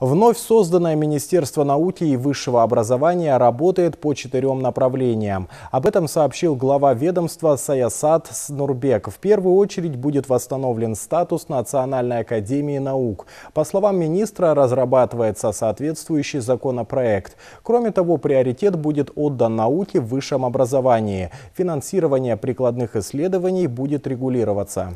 Вновь созданное Министерство науки и высшего образования работает по четырем направлениям. Об этом сообщил глава ведомства Саясат Снурбек. В первую очередь будет восстановлен статус Национальной академии наук. По словам министра, разрабатывается соответствующий законопроект. Кроме того, приоритет будет отдан науке в высшем образовании. Финансирование прикладных исследований будет регулироваться.